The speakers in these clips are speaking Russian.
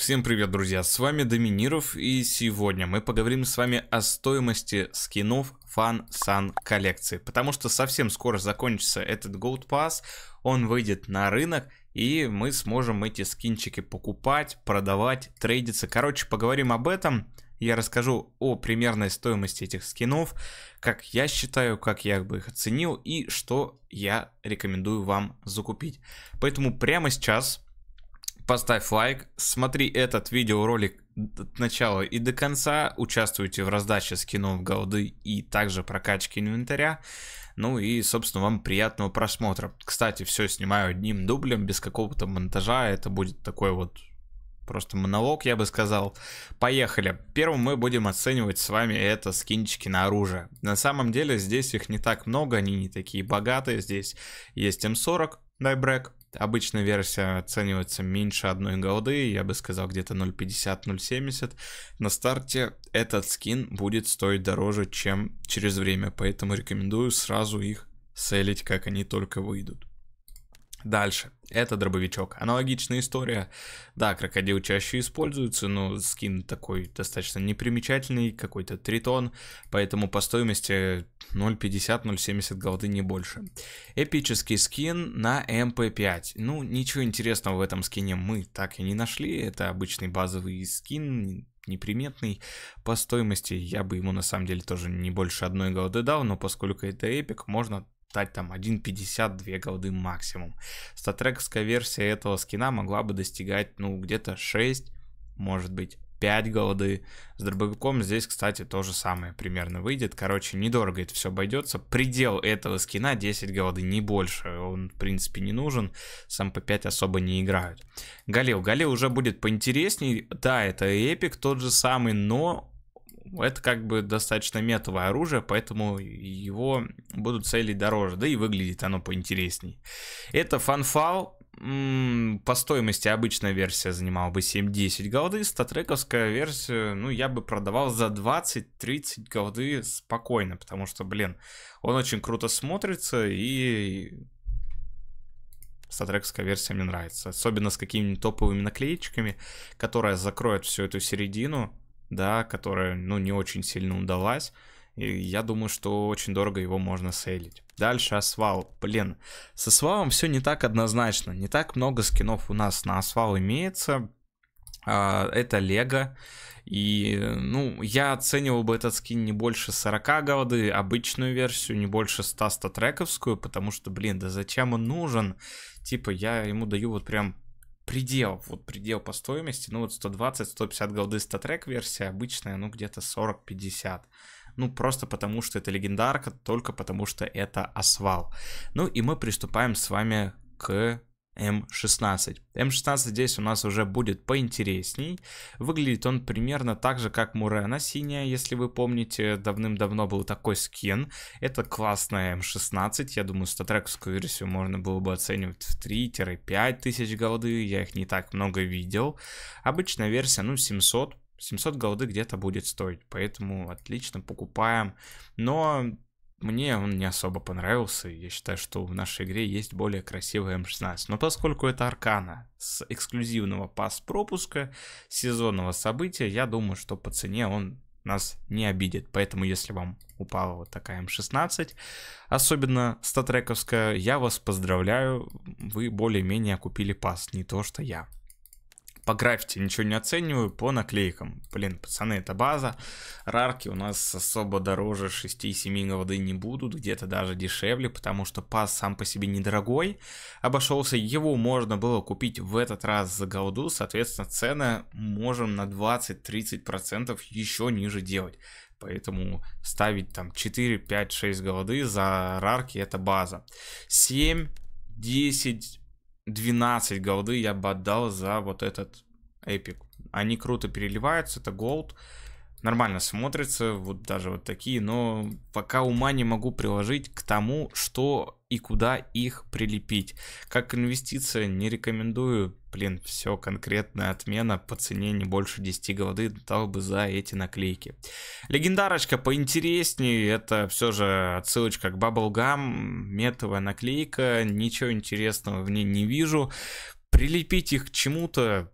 Всем привет, друзья, с вами Доминиров, и сегодня мы поговорим с вами о стоимости скинов Fan Sun коллекции, потому что совсем скоро закончится этот Gold Pass, он выйдет на рынок, и мы сможем эти скинчики покупать, продавать, трейдиться. Короче, поговорим об этом, я расскажу о примерной стоимости этих скинов, как я считаю, как я бы их оценил и что я рекомендую вам закупить. Поэтому прямо сейчас Поставь лайк, смотри этот видеоролик от начала и до конца, участвуйте в раздаче скинов голды и также прокачки инвентаря. Ну и, собственно, вам приятного просмотра. Кстати, все снимаю одним дублем, без какого-то монтажа. Это будет такой вот просто монолог, я бы сказал. Поехали. Первым мы будем оценивать с вами это скинчики на оружие. На самом деле здесь их не так много, они не такие богатые. Здесь есть М40, Дай дайбрек, Обычная версия оценивается меньше одной голды, я бы сказал где-то 0.50-0.70. На старте этот скин будет стоить дороже, чем через время, поэтому рекомендую сразу их селить, как они только выйдут. Дальше. Это дробовичок. Аналогичная история. Да, крокодил чаще используется, но скин такой достаточно непримечательный, какой-то тритон, поэтому по стоимости 0.50-0.70 голды не больше. Эпический скин на MP5. Эм ну, ничего интересного в этом скине мы так и не нашли. Это обычный базовый скин, неприметный. По стоимости я бы ему на самом деле тоже не больше одной голды дал, но поскольку это эпик, можно стать там 1.52 голды максимум. Статрековская версия этого скина могла бы достигать, ну, где-то 6, может быть, 5 голды. С дробовиком здесь, кстати, то же самое примерно выйдет. Короче, недорого это все обойдется. Предел этого скина 10 голды, не больше. Он, в принципе, не нужен. Сам по 5 особо не играют. Галил. Галил уже будет поинтереснее Да, это эпик тот же самый, но это как бы достаточно метовое оружие, поэтому его будут целить дороже, да и выглядит оно поинтересней. Это фанфал, по стоимости обычная версия занимала бы 7-10 голды, статрековская версия, ну, я бы продавал за 20-30 голды спокойно, потому что, блин, он очень круто смотрится и статрековская версия мне нравится. Особенно с какими-нибудь топовыми наклеечками, которая закроет всю эту середину да, которая, ну, не очень сильно удалась. И я думаю, что очень дорого его можно сейлить. Дальше Асвал. Блин, с Асвалом все не так однозначно. Не так много скинов у нас на Асвал имеется. А, это Лего. И, ну, я оценивал бы этот скин не больше 40 голды, обычную версию, не больше 100 статрековскую, потому что, блин, да зачем он нужен? Типа, я ему даю вот прям предел, вот предел по стоимости, ну вот 120-150 голды статрек версия, обычная, ну где-то 40-50. Ну, просто потому что это легендарка, только потому что это освал. Ну и мы приступаем с вами к М16. М16 здесь у нас уже будет поинтересней. Выглядит он примерно так же, как Мурена синяя, если вы помните, давным-давно был такой скин. Это классная М16, я думаю, статрековскую версию можно было бы оценивать в 3-5 тысяч голды, я их не так много видел. Обычная версия, ну, 700, 700 голды где-то будет стоить, поэтому отлично покупаем. Но мне он не особо понравился, я считаю, что в нашей игре есть более красивый М16. Но поскольку это Аркана с эксклюзивного пас-пропуска, сезонного события, я думаю, что по цене он нас не обидит. Поэтому, если вам упала вот такая М16, особенно статрековская, я вас поздравляю, вы более-менее купили пас, не то что я по граффити ничего не оцениваю, по наклейкам. Блин, пацаны, это база. Рарки у нас особо дороже 6-7 воды не будут, где-то даже дешевле, потому что пас сам по себе недорогой обошелся. Его можно было купить в этот раз за голду, соответственно, цены можем на 20-30% еще ниже делать. Поэтому ставить там 4, 5, 6 голды за рарки это база. 7, 10, 12 голды я бы отдал за вот этот Эпик, Они круто переливаются, это Gold. Нормально смотрится, вот даже вот такие, но пока ума не могу приложить к тому, что и куда их прилепить. Как инвестиция не рекомендую, блин, все конкретная отмена по цене не больше 10 голды дал бы за эти наклейки. Легендарочка поинтереснее, это все же отсылочка к Bubblegum, метовая наклейка, ничего интересного в ней не вижу. Прилепить их к чему-то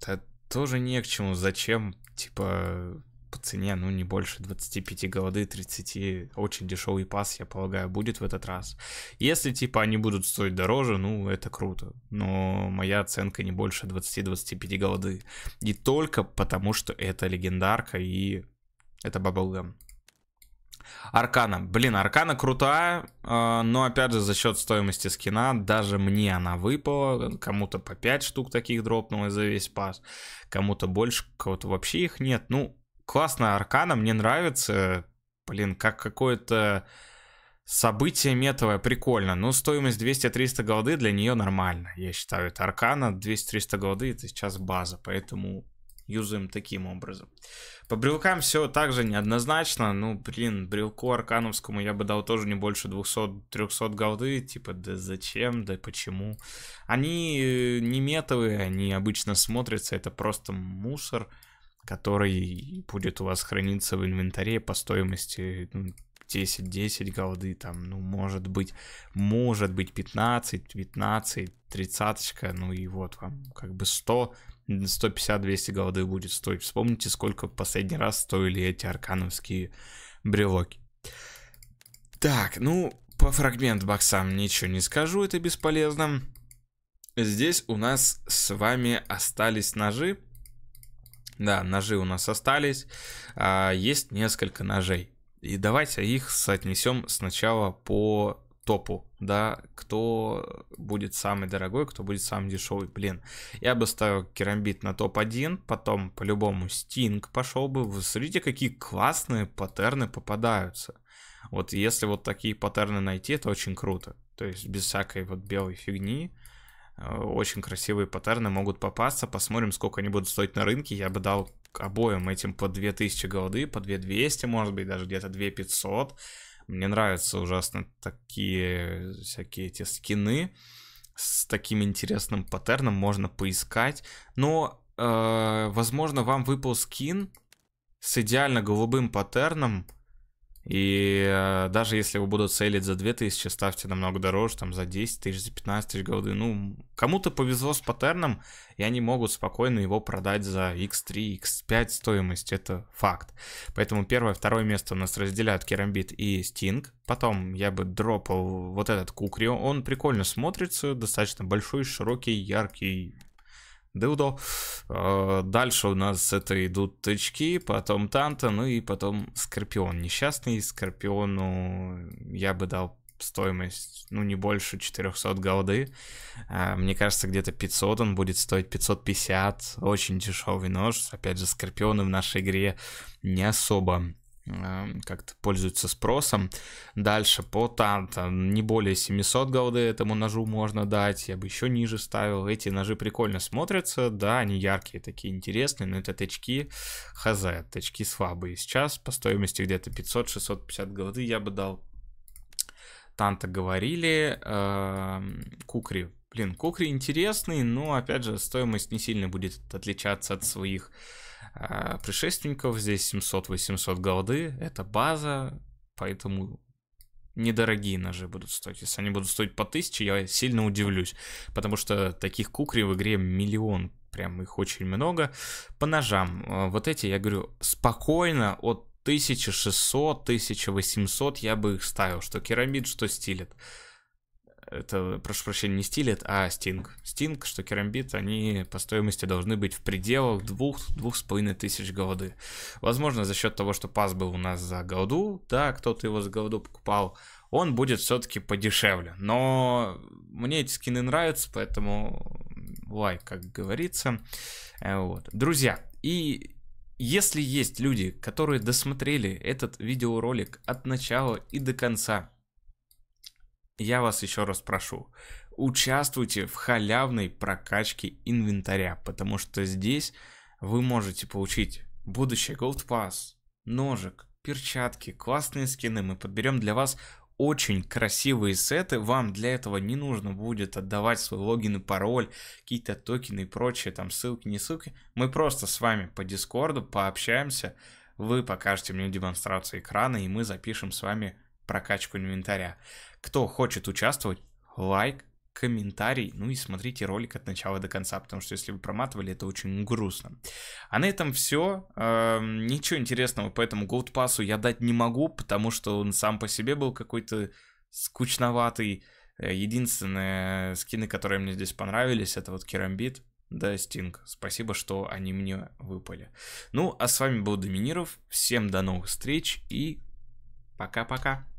да тоже не к чему. Зачем? Типа, по цене, ну, не больше 25 голоды 30. Очень дешевый пас, я полагаю, будет в этот раз. Если, типа, они будут стоить дороже, ну, это круто. Но моя оценка не больше 20-25 голоды И только потому, что это легендарка и это Bubblegum. Аркана. Блин, Аркана крутая, а, но опять же за счет стоимости скина даже мне она выпала. Кому-то по 5 штук таких дропнулось за весь пас, кому-то больше, кого-то вообще их нет. Ну, классная Аркана, мне нравится. Блин, как какое-то событие метовое, прикольно. Но ну, стоимость 200-300 голды для нее нормально, я считаю. Это Аркана, 200-300 голды это сейчас база, поэтому юзаем таким образом. По брелкам все также неоднозначно. Ну, блин, брелку аркановскому я бы дал тоже не больше 200-300 голды. Типа, да зачем, да почему. Они э, не метовые, они обычно смотрятся. Это просто мусор, который будет у вас храниться в инвентаре по стоимости 10-10 ну, голды, там, ну, может быть, может быть 15, 15, 30, ну и вот вам как бы 100 150-200 голды будет стоить. Вспомните, сколько в последний раз стоили эти аркановские брелоки. Так, ну, по фрагмент боксам ничего не скажу, это бесполезно. Здесь у нас с вами остались ножи. Да, ножи у нас остались. А, есть несколько ножей. И давайте их соотнесем сначала по топу, да, кто будет самый дорогой, кто будет самый дешевый, блин. Я бы ставил керамбит на топ-1, потом по-любому стинг пошел бы. Вы смотрите, какие классные паттерны попадаются. Вот если вот такие паттерны найти, это очень круто. То есть без всякой вот белой фигни э, очень красивые паттерны могут попасться. Посмотрим, сколько они будут стоить на рынке. Я бы дал обоим этим по 2000 голды, по 2200, может быть, даже где-то 2500. 500 мне нравятся ужасно такие всякие эти скины с таким интересным паттерном, можно поискать. Но, э, возможно, вам выпал скин с идеально голубым паттерном, и э, даже если его будут сейлить за 2000, ставьте намного дороже, там за 10 тысяч, за 15 тысяч голды. Ну, кому-то повезло с паттерном, и они могут спокойно его продать за x3, x5 стоимость, это факт. Поэтому первое, второе место у нас разделяют Керамбит и Стинг. Потом я бы дропал вот этот Кукрио, он прикольно смотрится, достаточно большой, широкий, яркий, дылдо. Э, дальше у нас это идут тычки, потом танта, ну и потом скорпион. Несчастный скорпиону я бы дал стоимость, ну, не больше 400 голды. Э, мне кажется, где-то 500 он будет стоить, 550. Очень дешевый нож. Опять же, скорпионы в нашей игре не особо Э, как-то пользуются спросом. Дальше по танта не более 700 голды этому ножу можно дать, я бы еще ниже ставил. Эти ножи прикольно смотрятся, да, они яркие, такие интересные, но это тычки хз, тычки слабые. Сейчас по стоимости где-то 500-650 голды я бы дал Танта говорили, эм, Кукри. Блин, Кукри интересный, но, опять же, стоимость не сильно будет отличаться от своих э, предшественников. Здесь 700-800 голды, это база, поэтому недорогие ножи будут стоить. Если они будут стоить по 1000, я сильно удивлюсь, потому что таких кукри в игре миллион, прям их очень много. По ножам, э, вот эти, я говорю, спокойно от 1600, 1800 я бы их ставил, что керамид, что стилет. Это, прошу прощения, не стилет, а стинг. Стинг, что керамбит, они по стоимости должны быть в пределах двух двух с половиной тысяч голоды. Возможно, за счет того, что пас был у нас за голоду, да, кто-то его за голоду покупал, он будет все-таки подешевле. Но мне эти скины нравятся, поэтому лайк, как говорится. Э, вот. Друзья, и если есть люди, которые досмотрели этот видеоролик от начала и до конца, я вас еще раз прошу, участвуйте в халявной прокачке инвентаря, потому что здесь вы можете получить будущий Gold Pass, ножик, перчатки, классные скины. Мы подберем для вас очень красивые сеты, вам для этого не нужно будет отдавать свой логин и пароль, какие-то токены и прочее, там ссылки, не ссылки. Мы просто с вами по Дискорду пообщаемся, вы покажете мне демонстрацию экрана, и мы запишем с вами прокачку инвентаря. Кто хочет участвовать, лайк, комментарий, ну и смотрите ролик от начала до конца, потому что если вы проматывали, это очень грустно. А на этом все. Эм, ничего интересного по этому Gold Pass я дать не могу, потому что он сам по себе был какой-то скучноватый. Э, Единственные скины, которые мне здесь понравились, это вот Керамбит, да, Стинг. Спасибо, что они мне выпали. Ну, а с вами был Доминиров. Всем до новых встреч и пока-пока.